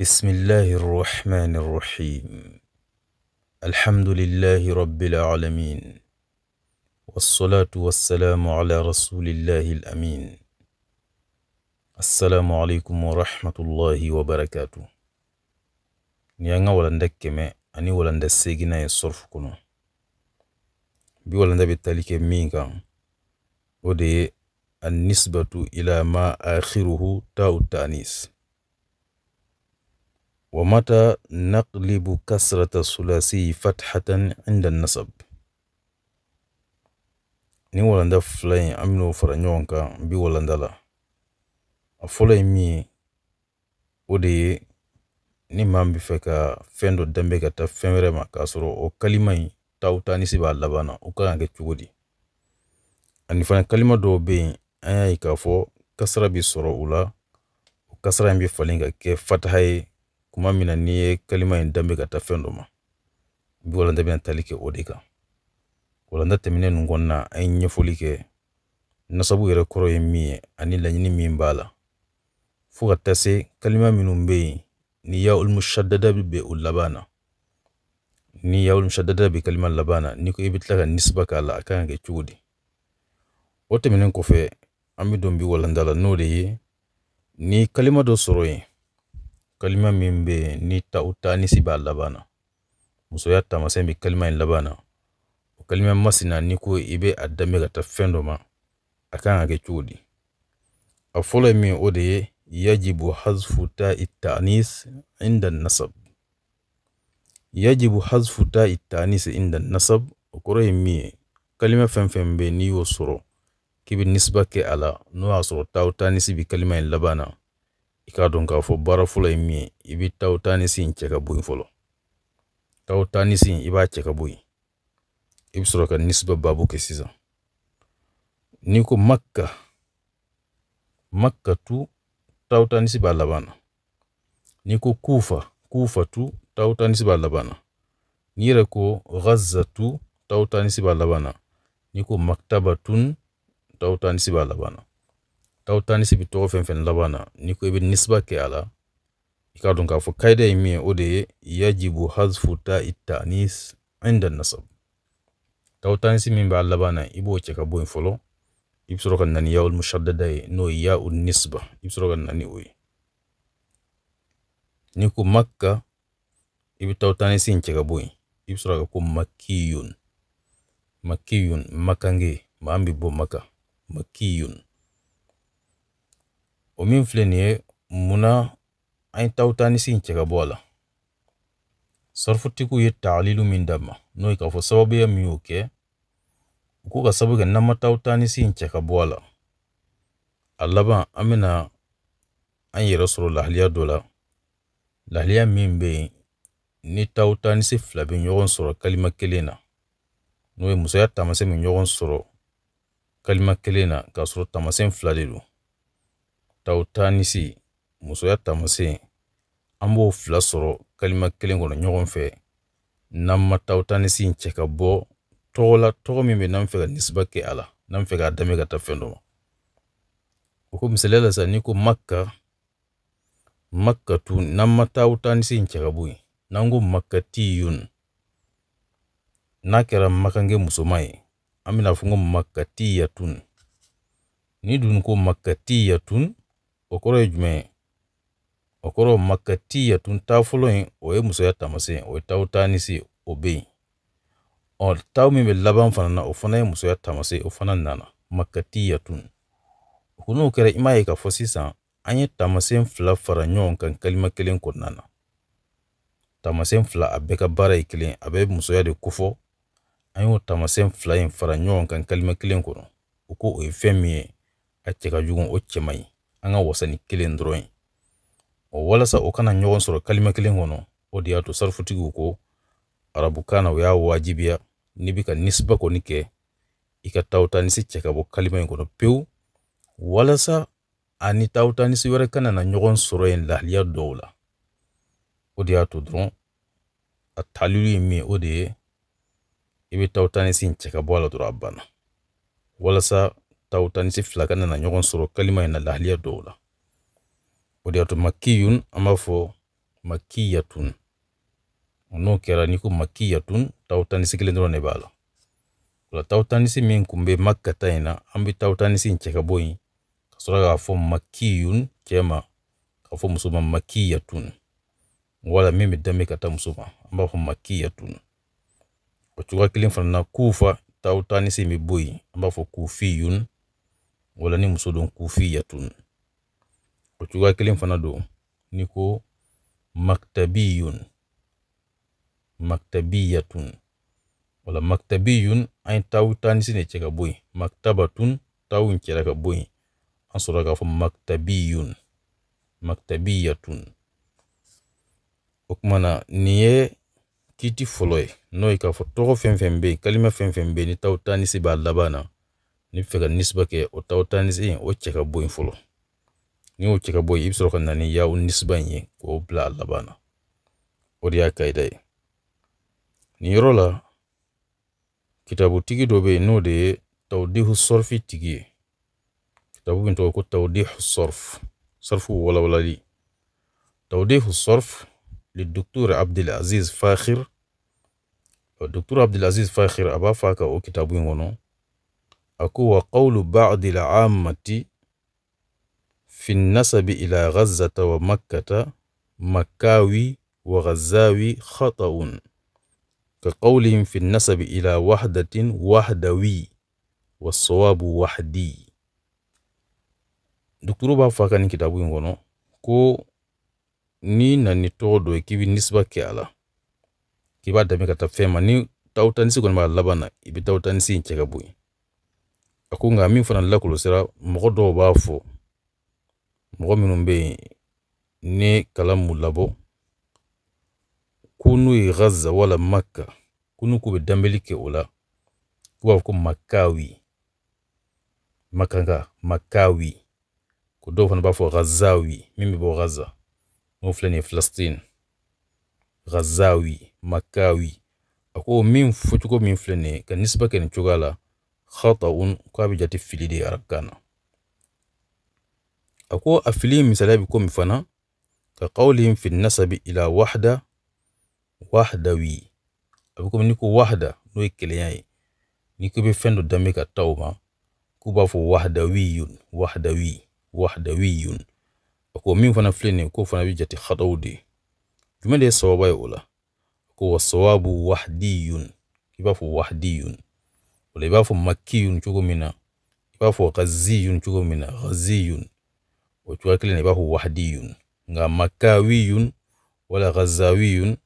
بسم الله الرحمن الرحيم الحمد لله رب العالمين والصلاة والسلام على رسول الله الأمين السلام عليكم ورحمة الله وبركاته نيانا ولندك كما أني ولند السجنة يصرف كنو بي ولند بالتالي مين كان ودي النسبة إلى ما آخره تاو التانيس wamata نقلب kasrata الثلاثي فتحة عند النصب ni walanda fila in an ben'o fara ɲɔgɔn kan bi walanda la a fɔlɔ ye min ye o de ye ni maa min bɛ fɛ ka fɛn dɔ danbe ka taa fɛn wɛrɛ ma k'a sɔrɔ o kalima in taw taa ni se b'a laban na o ka kan ka kɛ cogo di ani fana kalima dɔw bɛ yen an y'a ye k'a fɔ kasara bɛ sɔrɔ u la o kasara in bɛ falen ka kɛ fataha ye kuma min na n'i ye kalima in danbe ka taa fɛn dɔ ma bi walanda bɛna tali kɛ o de kan walanda tɛmɛnen ninnu kɔnɔna an ye ɲɛfɔli kɛ nasabu yɛrɛ kɔrɔ ye min ye ani laɲini min b'a la fo ka taa se kalima minnu bɛ yen ni ya ulmushadada bɛ bɛn o laban na ni ya ulmushadada bɛ kalima laban na n'i ko i bɛ tila ka nisba k'a la a kan ka kɛ cogo di o tɛmɛnen kɔfɛ an bɛ don bi walanda la n'o de ye ni kalima dɔ sɔrɔ yen kalima min be ni ta u taanisi b'a labana musoya taamasɛn be kalima in labana o kalima masina ni ko i be a danbe ka taa fɛn dɔ ma a kan ka kɛ cogo di a fɔlɔ ye min o de ye yajibu hazfu ta'i tanis inda nasab yajibu hazfu ta'i tanis inda nasab o kɔrɔ ye min ye kalima fɛn fɛn be n'i y'o sɔrɔ k'i be nisiba kɛ a la n'o y'a sɔrɔ ta o taanisi bi kalima in labana i k'a dɔn k'a fɔ baara fɔlɔ ye min ye i bɛ taa o taa ni sen cɛ ka bɔ yen fɔlɔ taa taa ni sen i b'a cɛ ka bɔ yen i bɛ sɔrɔ ka nisibɛ baabu kɛ sisan n'i ko makka makka tu taa o taa nisi b'a laban na n'i ko kufa kufa tu taa o taa nisi b'a laban na n'i yɛrɛ ko gaza tu taa o taa nisi b'a laban na n'i ko maktabatun taa o taa nisi b'a laban na taw tanisi bi sigi tɔgɔ fɛn fɛn laban na n'i ko i bɛ nisiba kɛ a la i k'a dɔn k'a fɔ kaida ye min ye o de ye yajibu hazfu ta i tanis inda nasab taw taa min b'a laban na i b'o cɛ ka bɔ yen fɔlɔ i bɛ sɔrɔ ka na ni yawul mushaddada ye n'o ye yaul nisba i bɛ sɔrɔ ka na ni o ye n'i ko makka i bɛ taw taa in cɛ ka bɔ yen i bɛ sɔrɔ ka ko makiyun makiyun makange maa min bɛ bɔ maka makiyun o min filɛ nin ye munna an ye tawutanisi in cɛ ka bɔ a la sarifutigiw ye taalilu min dama n'o ye k'a fɔ sababuya min y'o kɛ u ko ka sabu kɛ n'an ma tawutanisi in cɛ ka bɔ a la a laban an bɛna an yɛrɛ sɔrɔ lahaliya dɔ la lahaliya min bɛ yen ni tawutanisi fila bɛ ɲɔgɔn sɔrɔ kalima kelen na n'o ye musoya taamasiyɛn bɛ ɲɔgɔn sɔrɔ kalima kelen na k'a sɔrɔ taamasiyɛn fila de don Ta o taa ni segin musoya taamasen an b'o fila sɔrɔ kalima kelen kɔnɔ ɲɔgɔn fɛ n'an ma taa o taa ni segin cɛ ka bɔ tɔgɔ la tɔgɔ min bɛ n'an fɛ ka nisiba kɛ a la n'an fɛ k'a dɛmɛ ka taa fɛn dɔ ma o ko misaliya la sa n'i ko makka tu n'an ma taa o taa ni segin cɛ ka bɔ yen n'an ko makatiyun n'a kɛra makankɛ musoman ye an bɛna fɔ ko makatiyatun ni dun ko makka makatiyatun okoro ye jumɛn ye o kɔrɔ makati yatun taafolo in o ye musoya taamasiyɛn o ye taw taanisi ye o bɛ yen ɔ taw min bɛ laban fana na o fana ye musoya taamasiyɛn o fana nana makati yatun o ko n'o kɛra i m'a ye k'a fɔ sisan an ye taamasiyɛn fila fara ɲɔgɔn kan kalima kelen kɔnɔna na taamasiyɛn fila a bɛɛ ka baara ye kelen a bɛ musoya de kofɔ an y'o taamasiyɛn fila in fara ɲɔgɔn kan kalima kelen kɔnɔ o ko o ye fɛn min ye a cɛ ka jugu o cɛ man ɲi an ka wasani kelen dɔrɔn ye o walasa o kana ɲɔgɔn sɔrɔ kalima kelen kɔnɔ o de y'a to sarifutigiw ko arabukan na o y'a waajibiya n'i bɛ ka nisiba kɔni kɛ i ka tawutanisi cɛ ka bɔ kalima in kɔnɔ pewu walasa ani tawutanisi wɛrɛ kana na ɲɔgɔn sɔrɔ yen lahaliya dɔw la o de y'a to dɔrɔn a talilu ye min o de ye i bɛ tawutanisi in cɛ ka bɔ a la dɔrɔn a banna walasa tawtanisi fila na nana ɲɔgɔn sɔrɔ kalima in lahliya dola. dɔw la makiyun an b'a makiyatun Ono kera niku makiyatun tawtanisi kelen dɔrɔn de b'a la o la tawtanisi min ambi bɛ makkata in na an ka bɔ makiyun cɛ kafo musuma makiyatun wala min dame kata musuma taa muso makiyatun Kwa cogoya kelen fana na kufa tawtanisi in bɛ bɔ kufiyun wala ni muso don kufiyatun o cogoya kelen fana don ni ko maktabiyun maktabiyatun wala maktabiyun an ye taw tanisi ne cɛ ka bo yen maktabatun taw in cɛra ka bo yen an sɔrɔ k'a fɔ maktabiyun maktabiyatun o kuma nin ye kiti fɔlɔ ye n'o ye k'a fɔ tɔgɔ fɛn fɛn bɛ yen kalima fɛn fɛn be yen ni taw tanisi b'a laban na n'i bɛ fɛ ka nisba kɛ o ta tanisi in o cɛ ka bɔ yen fɔlɔ n'i y'o cɛ ka bɔ yen i bɛ sɔrɔ ka na ni yaw nisba in ye k'o bila a laban na o de y'a kayida ye nin yɔrɔ la kitabutigi dɔ bɛ yen n'o de ye tawdihu sɔrfi tigi ye kitabu min tɔgɔ ko tawdihu sɔrf sɔrfu walawalali tawdihu sɔrf lidoktor abdul aziz fakhir dɔkitɛri abdulaziz fakhir a b'a fɔ a ka o kitabu in kɔnɔ akuwa qawlu ba'di al-ammati fi nasabi ila Ghazzata wa Makkata Makkawi wa Ghazawi khata'un ka qawlihim fi nasabi ila wahdatin wahdawi wasawabu wahdi dukuru b'a fɔ a kitabu in ko ni na ni tɔgɔ dɔ ye k'i bi nisiba kɛ a la ni tawutanisi kɔni b'a laban na i bi tawutanisi in cɛ ka a ko nka min fana lakolosira mɔgɔ dɔw b'a fɔ mɔgɔ minnu bɛ yen ni kalan m'u labɔ ko n'u ye gaza wala maka ko n'u k'u bɛ danbeli kɛ o la k'u b'a fɔ ko makawi makanga makawi ko dɔw fana b'a fɔ ghazawi min bɛ bɔ gaza n'o filɛ nin ye filastine gazawi makawi a ko min fɔcogo min filɛ nin ye ka nisiba kɛ nin cogoya la khata'un ko a bɛ jate fili de arabukan na a fana ka qawlihim fi nasabi ila wahda wahdawi a bɛ wahda n'o ye kelenya ye n'i ko i bɛ fɛn dɔ wahdawi wahdawiyun a ko min fana fana bɛ jate khataw de ye jumɛn de wahdiyun i wahdiyun wala i b'a fɔ makiyun cogo min na i b'a fɔ ghaziyun cogo min na ghaziyun o cogoya kelen na i b'a fɔ wahdiyun nka makawiyun wala ghazawiyun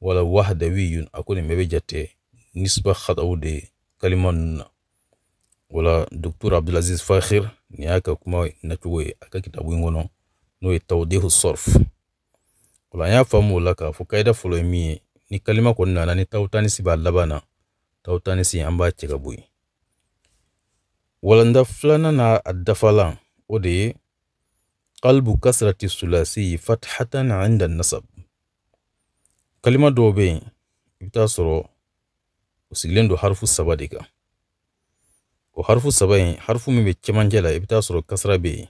wala wahdawiyun a ko nin bɛɛ bɛ jate nisba khataw de kalima ninnu na wala docteur abdulaziz fakhir ni y'a ka kuma nacogo ye a ka kitabu in kɔnɔ n'o ye tawdihu sorf ola an y'a faamu o la k'a fɔ kaida fɔlɔ ye min ye ni kalima kɔni nana ni tawtanisi b'a laban na tawtani si an b'a cɛ ka bo yen walanda filanan n'a a dafalan o de ye qalbu kasrati sulasi fathatan inda nasab kalima dɔw be yen i be taa sɔrɔ o sigilen don harfu saba de kan o harfu saba in harfu min be cɛmancɛ la i be taa sɔrɔ kasara be yen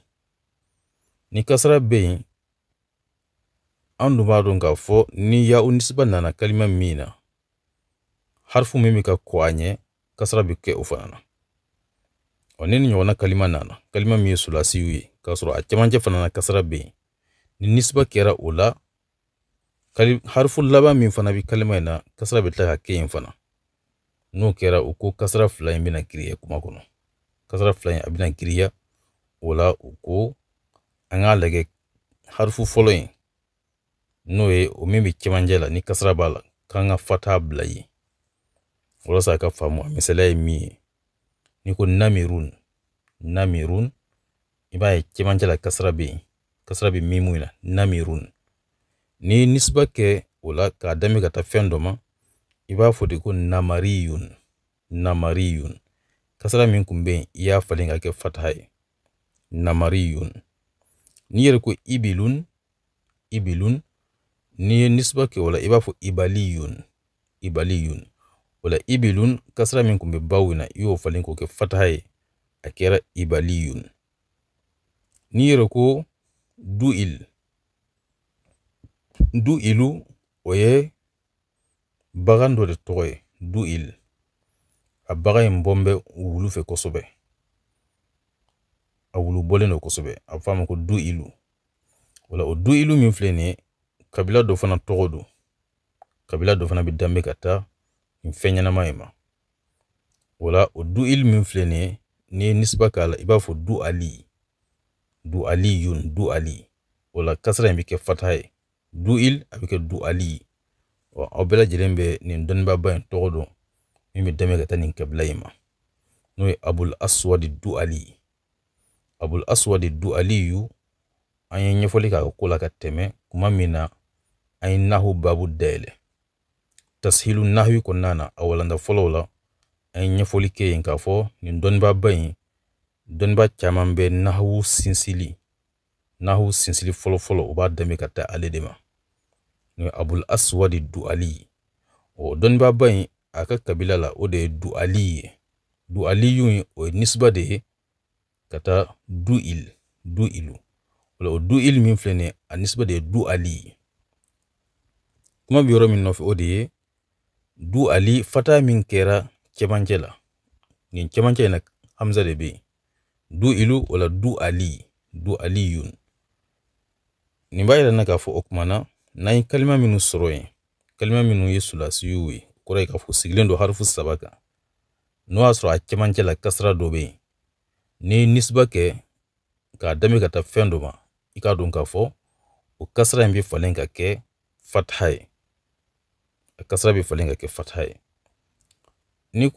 ni kasara be yen an dun b'a dɔn k'a fɔ ni ya'u nisiba nana kalima min na harifu min bɛ ka ko a ɲɛ kasara bɛ kɛ o fana na ni nin kalima nana kalima min ye sulasiw ye a cɛmancɛ fana na kasara bɛ ni nisiba kɛra o la harifu laban min fana bɛ kalima na kasara bɛ tila ka kɛ n'o kɛra o ko kasara fila in bɛna kuma kɔnɔ kasara fila in a bɛna girinya o la o ko n'o ye o min bɛ cɛmancɛ la ni kasara b'a la k'an ka walasa a ka faamu a misaliya ye min ye ni ko namirun namirun i b'a ye cɛmancɛ la kasara bɛ yen kasara bɛ mimu in namirun n'i ye nisiba kɛ o la k'a dami ka ta fɛn dɔ ma i b'a fɔ de ko namariyun namariyun kasara min kun be yen i y'a falen ka kɛ fataha ye namariyun n'i yɛrɛ ko ibilun ibilun n'i ye nisiba kɛ o la i b'a fɔ ibaliyun ibaliyun wala ibilun kasra min kun be na i y'o falen k'o kɛ fataha ye a kɛra ibaliyun n'i yɛrɛ ko du'il du'ilu o ye bagan de tɔgɔ ye du'il a bagan in bɔn bɛ wulu fɛ kosɛbɛ a wulu bɔlen do kosɛbɛ a bɛ ko du'ilu wala o du'ilu min filɛ kabila do fana tɔgɔ don kabila dɔ fana bɛ danbe nin fɛn ɲɛnama in ma o la o du'ili min filɛ nin ye n'i ye nisba k'a la i b'a fɔ du ali du ali yun du ali o la kasara in bɛ kɛ fataha ye du'il a bɛ kɛ du ali wa aw bɛɛ lajɛlen bɛ nin dɔnnibaaba in tɔgɔ dɔn min bɛ dɛmɛ ka taa nin kabila in ma n'o ye abul aswadi du ali abul aswadi du aliyu an ye ɲɛfɔli k'a ka ko la ka tɛmɛ kuma min na an ye nahu babu dayɛlɛ tashilu nahiyu kɔnɔna na a walanda fɔlɔw la an ye ɲɛfɔli kɛ yen k'a fɔ nin dɔnnibaaba in dɔnniba caman bɛ nahawu sinsili nahawu sinsili fɔlɔfɔlɔ u b'a danbe ka taa ale de ma n'o abul aswadi duali o dɔnnibaaba in a ka kabila la o de ye duali ye dualiyu in o ye nisiba de ye ka taa duil duilu wala o duil min filɛ nin ye a nisiba de ye duali ye kuma bɛ yɔrɔ min nɔfɛ o de ye du ali fata min kɛra cɛmancɛ la nin cɛmancɛ na hamza de bɛ du ilu wala du ali du aliyun nin b'a yira n na k'a fɔ o tuma na n'an ye kalima minnu sɔrɔ kalima minnu ye sulasiw ye o k'a fɔ sigilen don harifu saba n'o y'a a cɛmancɛ la kasara dɔ bɛ n'i ye nisiba kɛ k'a dɛmɛ ka taa fɛn dɔ ma i k'a k'a fɔ o kasara in falen ka kɛ fataha kasra bɛ falen ka kɛ fata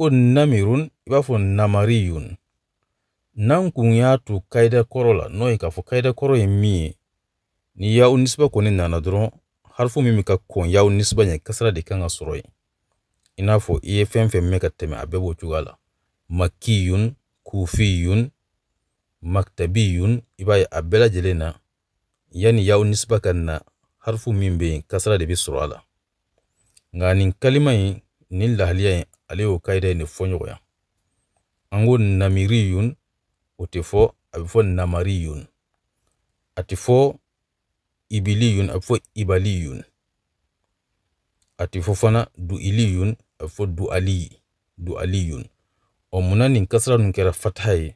namirun i b'a fɔ namariyun n'an kun y'a tu kaida kɔrɔ la n'o k'a fɔ kaida kɔrɔ ye min ye ni yawu nisiba kɔni nana dɔrɔn harifu min ka kɔn yawu nisiba ɲɛ kasara de kan ka sɔrɔ yen i n'a fɔ i ye makiyun kufiyun maktabiyun i b'a ye a bɛɛ lajɛlen na yanni yawu nisiba de bɛ nka nin kalima in nin lahaliya in ale y'o kayida in de fɔ an ko namiriyun o tɛ fɔ a bɛ fɔ namariyun a tɛ fɔ ibiliyun a bɛ fɔ ibaliyun a tɛ fɔ fana duiliyun a bɛ fɔ duali dualiyun ɔ munna nin kasara ninnu kɛra fataha ye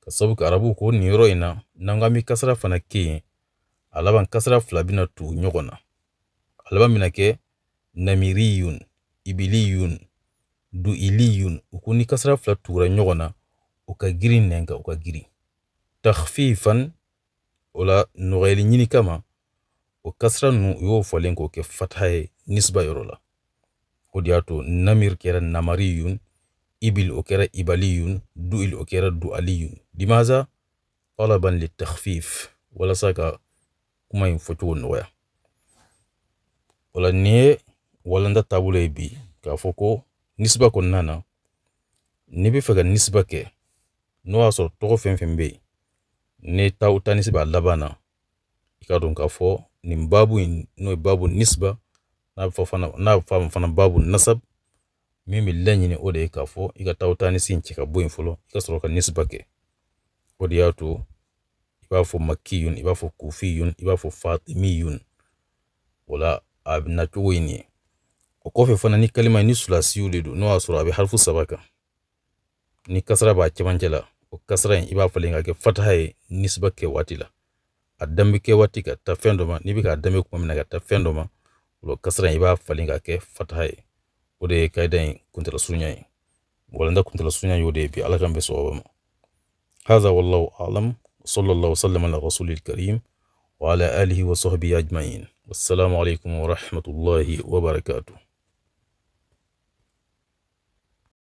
ka sabu ka arabuw ko nin yɔrɔ in na n'an k'an bɛ kasara fana kɛ yen a laban kasara fila bɛna tugu ɲɔgɔn na a laban bɛna kɛ namiriyun ibiliyun duiliyun u ko n'i ka sira fila tugura ɲɔgɔn na o ka girin nɛn kan ka girin tahfifan o la nɔgɔyali ɲini kama o kasira nu u y'o fɔlen k'o kɛ fataha ye nisba yɔrɔ la o de y'a to namir kɛra namariyun ibil o kɛra ibaliyun duil o kɛra dualiyun limaza talaban litahfif walasa ka kuma in fɔcogo nɔgɔya o la ye walanda taabolo ye bi k'a fɔ ko nisiba kɔnɔna na n'i bɛ fɛ ka nisiba kɛ n'o y'a sɔrɔ tɔgɔ fɛn fɛn bɛ yen ni ta u ta nisiba laban na i k'a dɔn k'a fɔ nin baabu in n'o ye baabu nisiba n'a bɛ fɔ fana n'a bɛ fana baabu nasab min bɛ laɲini o de ye k'a fɔ i ka taa o taa nisi cɛ ka bɔ yen fɔlɔ i ka sɔrɔ ka nisiba kɛ o de y'a to i b'a fɔ makiyun i b'a fɔ kufiyun i b'a fɔ fatimiyun o la a bɛ cogo ye nin ye وكوفي فانا ني كلمة ني سلاسي ولدو نو بي حرف السباكة ني كسرة باكي وكسرا وكسرة إبا فلنغا كي فتحة نسبة كي واتلا أدامي كي واتي كا تفين دوما ني بيكا أدامي كمامنا كا تفين دوما ولو كسرة إبا فلنغا كي فتحة ودي كايدين كنت لسونيا ولن دا كنت لسونيا ودي بي ألغم سوابما هذا والله أعلم صلى الله وسلم على رسول الكريم وعلى آله وصحبه أجمعين والسلام عليكم ورحمة الله وبركاته